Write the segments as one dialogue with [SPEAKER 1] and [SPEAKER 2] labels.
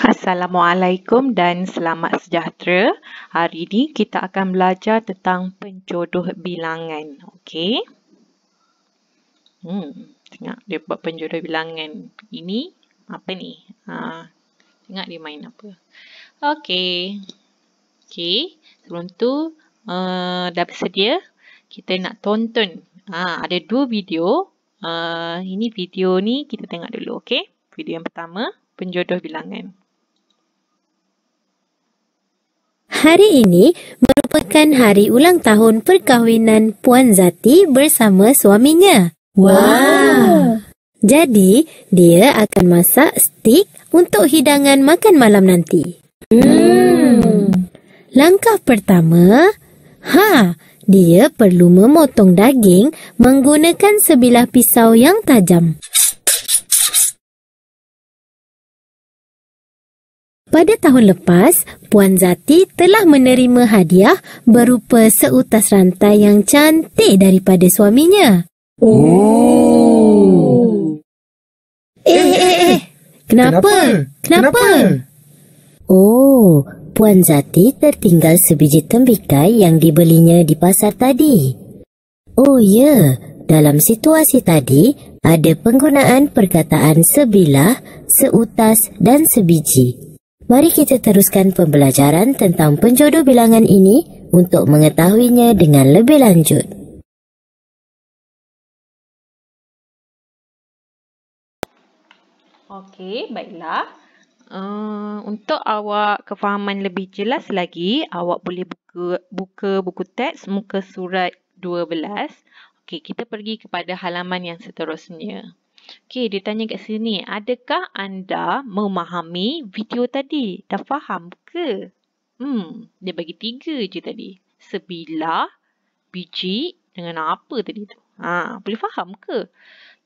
[SPEAKER 1] Assalamualaikum dan selamat sejahtera. Hari ini kita akan belajar tentang penjodoh bilangan. Okey. Hmm, tengok dia buat penjodoh bilangan. Ini apa ni? Ha, tengok dia main apa. Okey. Okey, sebelum tu uh, dah bersedia kita nak tonton. Ha, ada dua video. Uh, ini video ni kita tengok dulu, okey. Video yang pertama penjodoh bilangan. Hari ini merupakan hari ulang tahun perkahwinan Puan Zati bersama suaminya. Wah! Wow. Jadi, dia akan masak stik untuk hidangan makan malam nanti. Hmm. Langkah pertama, ha, dia perlu memotong daging menggunakan sebilah pisau yang tajam. Pada tahun lepas, Puan Zati telah menerima hadiah berupa seutas rantai yang cantik daripada suaminya. Oh. Eh, eh, eh. eh. Kenapa? Kenapa? Kenapa? Oh, Puan Zati tertinggal sebiji tembikai yang dibelinya di pasar tadi. Oh ya, dalam situasi tadi ada penggunaan perkataan sebilah, seutas dan sebiji Mari kita teruskan pembelajaran tentang penjodoh bilangan ini untuk mengetahuinya dengan lebih lanjut. Okey, baiklah. Uh, untuk awak kefahaman lebih jelas lagi, awak boleh buka, buka buku teks muka surat 12. Okey, kita pergi kepada halaman yang seterusnya. Okey, dia tanya kat sini, adakah anda memahami video tadi? Dah faham ke? Hmm, dia bagi tiga je tadi. Sebilah, biji dengan apa tadi tu? Ha, boleh faham ke?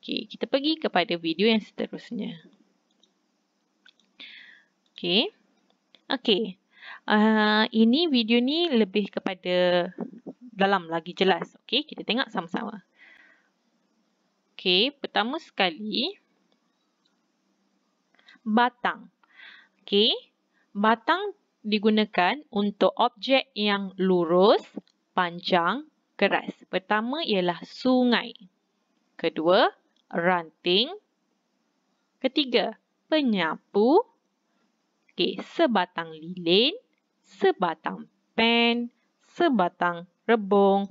[SPEAKER 1] Okey, kita pergi kepada video yang seterusnya. Okey. Okey. Uh, ini video ni lebih kepada dalam lagi jelas. Okey, kita tengok sama-sama. Okey, pertama sekali batang. Okey, batang digunakan untuk objek yang lurus, panjang, keras. Pertama ialah sungai. Kedua, ranting. Ketiga, penyapu. Okey, sebatang lilin, sebatang pen, sebatang rebung,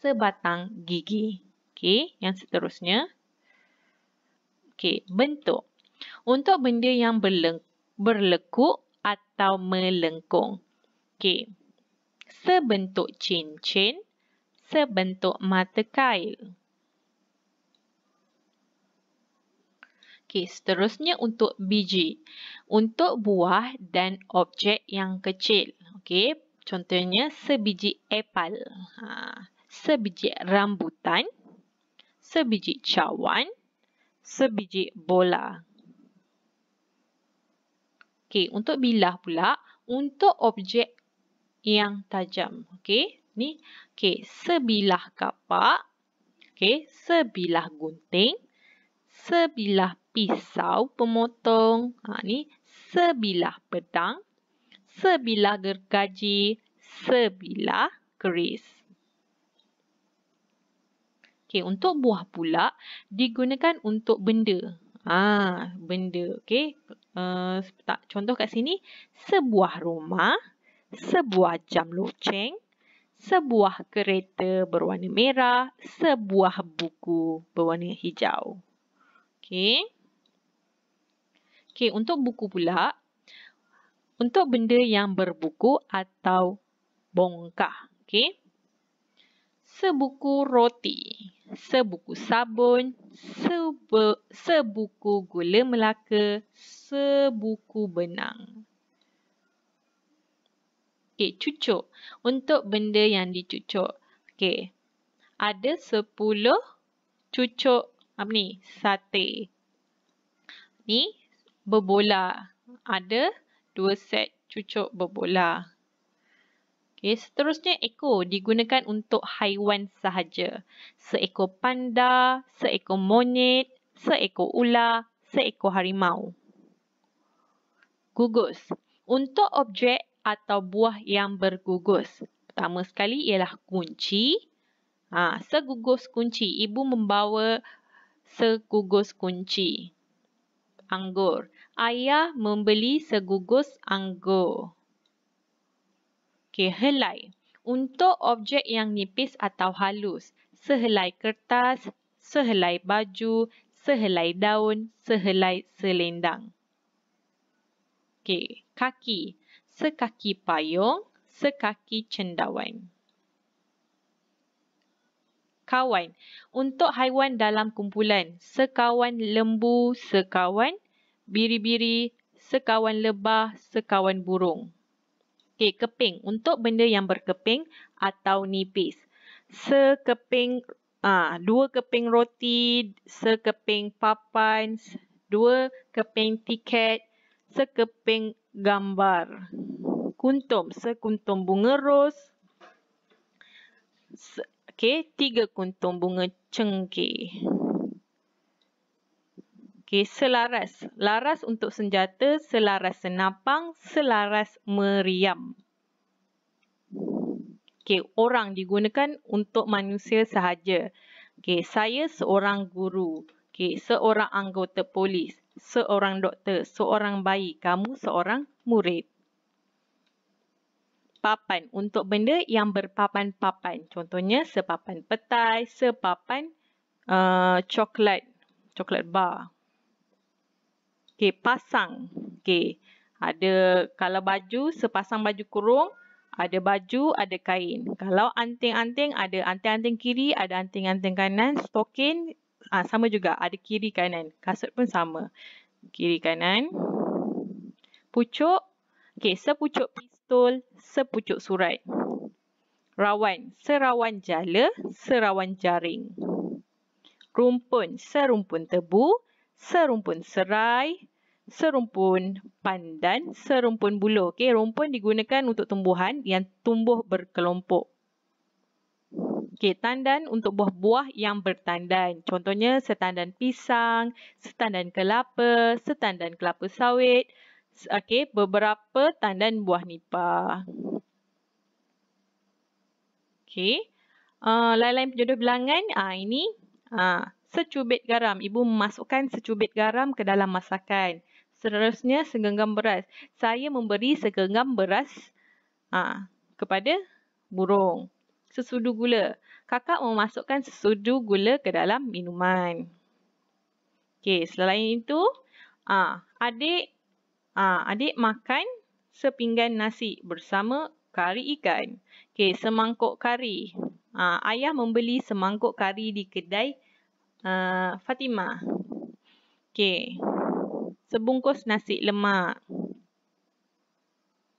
[SPEAKER 1] sebatang gigi. Okey, yang seterusnya. Okey, bentuk. Untuk benda yang berlekuk atau melengkung. Okey, sebentuk cincin, sebentuk mata kail. Okey, seterusnya untuk biji. Untuk buah dan objek yang kecil. Okey, contohnya sebiji epal. Ha, sebiji rambutan sebiji cawan, sebiji bola. Okey, untuk bilah pula, untuk objek yang tajam. Okey, ni. Okey, sebilah kapak. Okey, sebilah gunting. Sebilah pisau pemotong. Ha, ni. Sebilah pedang. Sebilah gergaji. Sebilah keris. Okey, untuk buah pula digunakan untuk benda. Ah, benda. Okey. Uh, tak contoh kat sini sebuah rumah, sebuah jam loceng, sebuah kereta berwarna merah, sebuah buku berwarna hijau. Okey. Okey, untuk buku pula untuk benda yang berbuku atau bongkah. Okey. Sebuku roti sebuku sabun, sebu, sebuku gula melaka, sebuku benang. Okey, cucuk. Untuk benda yang dicucuk. Okey. Ada sepuluh cucuk apa ni? Sate. Ni berbola. Ada dua set cucuk berbola. Okay, seterusnya ekor digunakan untuk haiwan sahaja. Seekor panda, seekor monyet, seekor ular, seekor harimau. Gugus. Untuk objek atau buah yang bergugus. Pertama sekali ialah kunci. Ha, segugus kunci. Ibu membawa segugus kunci. Anggur. Ayah membeli segugus anggur kehelai. Untuk objek yang nipis atau halus, sehelai kertas, sehelai baju, sehelai daun, sehelai selendang. Okey, kaki. Sekaki payung, sekaki cendawan. Kawan. Untuk haiwan dalam kumpulan, sekawan lembu, sekawan biri-biri, sekawan lebah, sekawan burung. Okey, keping. Untuk benda yang berkeping atau nipis. Sekeping, ah, dua keping roti, sekeping papan, dua keping tiket, sekeping gambar. Kuntum, sekuntum bunga ros. Okey, tiga kuntum bunga cengkeh. Okey, selaras. Laras untuk senjata, selaras senapang, selaras meriam. Okey, orang digunakan untuk manusia sahaja. Okey, saya seorang guru. Okey, seorang anggota polis. Seorang doktor. Seorang bayi. Kamu seorang murid. Papan untuk benda yang berpapan-papan. Contohnya, sepapan petai, sepapan uh, coklat. Coklat bar. Okey, pasang. Okey. Ada kalau baju sepasang baju kurung, ada baju, ada kain. Kalau anting-anting ada anting-anting kiri, ada anting-anting kanan, stokin ah sama juga, ada kiri kanan. Kasut pun sama. Kiri kanan. Pucuk. Okey, sepucuk pistol, sepucuk surat. Rawan, serawan jala, serawan jaring. Rumpun, serumpun tebu, serumpun serai, serumpun pandan, serumpun buluh. Okey, rumpun digunakan untuk tumbuhan yang tumbuh berkelompok. Okey, tandan untuk buah-buah yang bertandan. Contohnya setandan pisang, setandan kelapa, setandan kelapa sawit. Okey, beberapa tandan buah nipah. Okey. Uh, lain-lain penjodoh bilangan, uh, ini uh, secubit garam. Ibu memasukkan secubit garam ke dalam masakan seterusnya segenggam beras. Saya memberi segenggam beras ha, kepada burung. Sesudu gula. Kakak memasukkan sesudu gula ke dalam minuman. Okey, selain itu, ha, adik ha, adik makan sepinggan nasi bersama kari ikan. Okey, semangkuk kari. Ha, ayah membeli semangkuk kari di kedai uh, Fatimah. Okey sebungkus nasi lemak.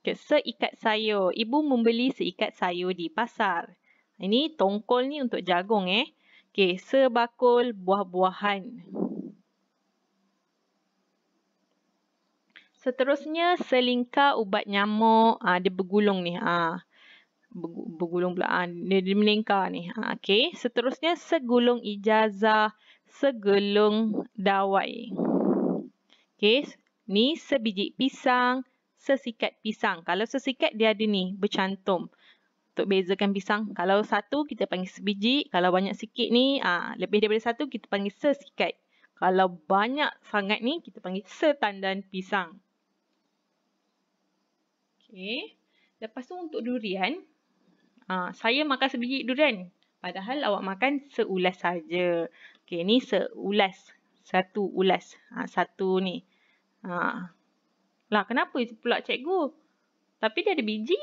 [SPEAKER 1] Okay, seikat sayur. Ibu membeli seikat sayur di pasar. Ini tongkol ni untuk jagung eh. Okey, sebakul buah-buahan. Seterusnya selingkar ubat nyamuk, ah ha, dia bergulung ni. Ah ha. bergulung pula. Ha. Dia, dia melingkar ni. Ha, okey, seterusnya segulung ijazah, segulung dawai. Okay. Okey, ni sebiji pisang, sesikat pisang. Kalau sesikat dia ada ni, bercantum. Untuk bezakan pisang, kalau satu kita panggil sebiji, kalau banyak sikit ni, aa, ah, lebih daripada satu kita panggil sesikat. Kalau banyak sangat ni, kita panggil setandan pisang. Okey, lepas tu untuk durian, aa, ah, saya makan sebiji durian. Padahal awak makan seulas saja. Okey, ni seulas. Satu ulas. Ha, satu ni. Ha. Lah kenapa itu pula cikgu? Tapi dia ada biji.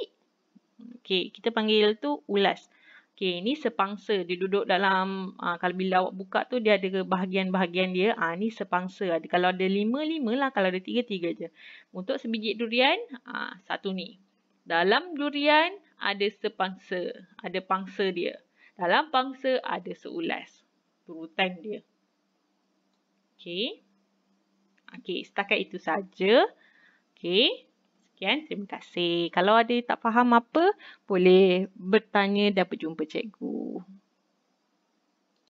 [SPEAKER 1] Okey, kita panggil tu ulas. Okey, ini sepangsa. Dia duduk dalam, uh, kalau bila awak buka tu, dia ada bahagian-bahagian dia. Uh, ni sepangsa. Ada, kalau ada lima, lima lah. Kalau ada tiga, tiga je. Untuk sebiji durian, uh, satu ni. Dalam durian, ada sepangsa. Ada pangsa dia. Dalam pangsa, ada seulas. Turutan dia. Okey. Okey, setakat itu saja. Okey. Sekian, terima kasih. Kalau ada tak faham apa, boleh bertanya dan berjumpa cikgu.